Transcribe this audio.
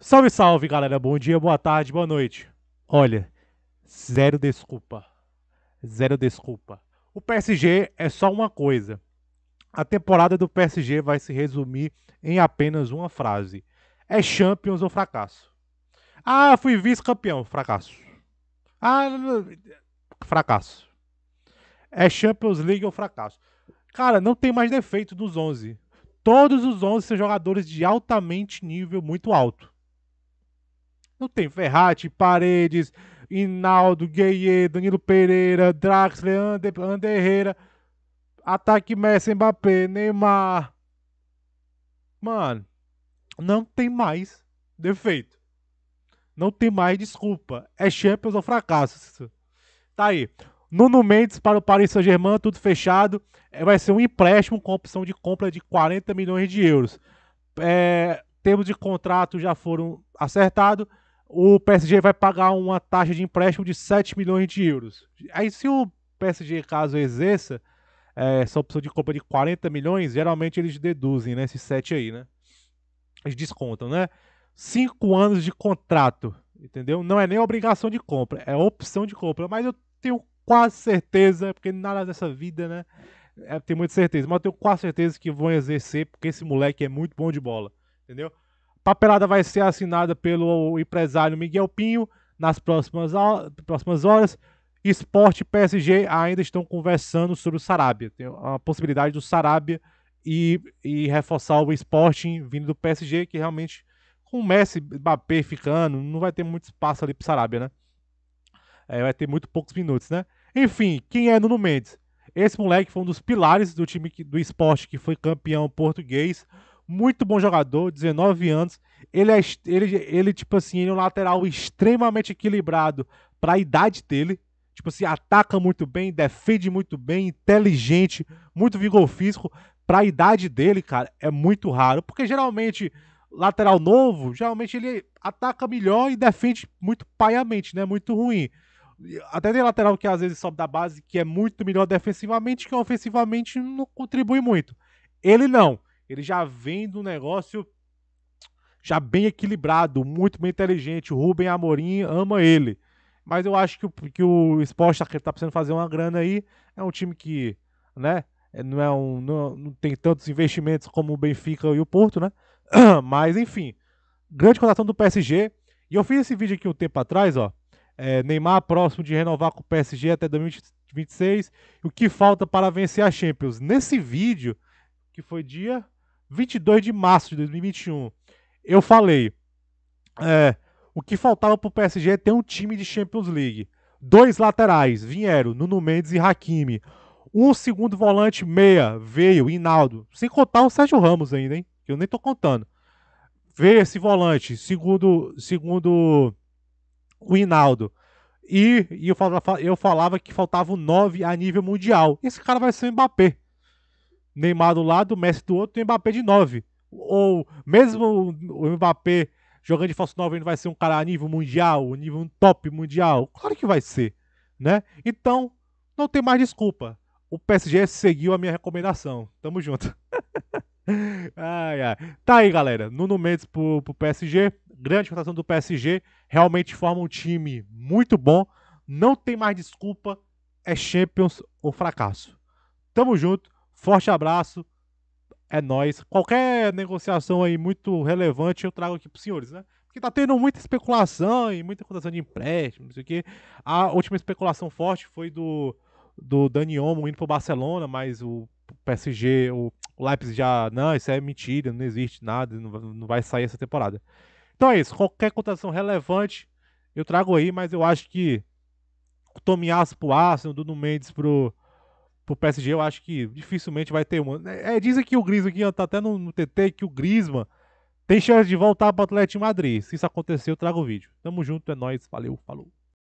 Salve, salve, galera. Bom dia, boa tarde, boa noite. Olha, zero desculpa. Zero desculpa. O PSG é só uma coisa. A temporada do PSG vai se resumir em apenas uma frase: é Champions ou fracasso. Ah, fui vice-campeão, fracasso. Ah, fracasso. É Champions League ou fracasso. Cara, não tem mais defeito dos 11. Todos os 11 são jogadores de altamente nível muito alto não tem Ferrati, Paredes, Inaldo, Gueye, Danilo Pereira, Draxler, Ander, Ander Herrera, ataque Messi, Mbappé, Neymar. Mano, não tem mais defeito. Não tem mais desculpa. É Champions ou fracasso. Tá aí. Nuno Mendes para o Paris Saint-Germain, tudo fechado. É, vai ser um empréstimo com opção de compra de 40 milhões de euros. É, termos de contrato já foram acertados o PSG vai pagar uma taxa de empréstimo de 7 milhões de euros. Aí, se o PSG, caso exerça é, essa opção de compra de 40 milhões, geralmente eles deduzem né, esses 7 aí, né? Eles descontam, né? 5 anos de contrato, entendeu? Não é nem obrigação de compra, é opção de compra. Mas eu tenho quase certeza, porque nada dessa vida, né? É, tenho muita certeza, mas eu tenho quase certeza que vão exercer, porque esse moleque é muito bom de bola, entendeu? Papelada vai ser assinada pelo empresário Miguel Pinho nas próximas, próximas horas. Esporte e PSG ainda estão conversando sobre o Sarabia. Tem a possibilidade do Sarabia e, e reforçar o Sporting vindo do PSG, que realmente com o Messi, Mbappé ficando, não vai ter muito espaço ali pro Sarabia, né? É, vai ter muito poucos minutos, né? Enfim, quem é Nuno Mendes? Esse moleque foi um dos pilares do time que, do esporte que foi campeão português muito bom jogador, 19 anos. Ele é ele, ele tipo assim, ele é um lateral extremamente equilibrado para a idade dele. Tipo assim, ataca muito bem, defende muito bem, inteligente, muito vigor físico. Para a idade dele, cara, é muito raro, porque geralmente lateral novo, geralmente ele ataca melhor e defende muito paiamente, né? Muito ruim. Até tem lateral que às vezes sobe da base, que é muito melhor defensivamente, que ofensivamente não contribui muito. Ele não. Ele já vem do negócio já bem equilibrado, muito bem inteligente. O Rubem Amorim ama ele. Mas eu acho que o, que o esporte está tá precisando fazer uma grana aí. É um time que, né, é, não, é um, não, não tem tantos investimentos como o Benfica e o Porto, né? Mas, enfim, grande contratação do PSG. E eu fiz esse vídeo aqui um tempo atrás, ó. É, Neymar próximo de renovar com o PSG até 2026. O que falta para vencer a Champions? Nesse vídeo, que foi dia 22 de março de 2021, eu falei: é, o que faltava para o PSG é ter um time de Champions League. Dois laterais vieram, Nuno Mendes e Hakimi. Um segundo volante meia veio, Inaldo. Sem contar o Sérgio Ramos ainda, hein? Que eu nem tô contando. Veio esse volante, segundo, segundo o Inaldo. E, e eu, falava, eu falava que faltava o 9 a nível mundial. Esse cara vai ser o Mbappé. Neymar do lado, Messi do outro e o Mbappé de 9. Ou mesmo o Mbappé jogando de falso 9 ele vai ser um cara a nível mundial, nível top mundial. Claro que vai ser, né? Então, não tem mais desculpa. O PSG seguiu a minha recomendação. Tamo junto. ai, ai. Tá aí, galera. Nuno Mendes pro, pro PSG. Grande contratação do PSG. Realmente forma um time muito bom. Não tem mais desculpa. É Champions ou fracasso. Tamo junto. Forte abraço. É nós. Qualquer negociação aí muito relevante eu trago aqui para os senhores, né? Porque tá tendo muita especulação e muita cotação de empréstimo, não sei o quê. A última especulação forte foi do, do Dani Olmo indo pro Barcelona, mas o PSG, o Leipzig já, não, isso é mentira, não existe nada, não vai sair essa temporada. Então é isso, qualquer cotação relevante eu trago aí, mas eu acho que o Tomiasso pro Arsenal, o Duno Mendes pro, pro PSG, eu acho que dificilmente vai ter uma. É, é dizem que o Griezmann aqui, tá até no, no, TT, que o Griezmann tem chance de voltar pro Atlético de Madrid. Se isso acontecer, eu trago o vídeo. Tamo junto, é nóis, valeu, falou.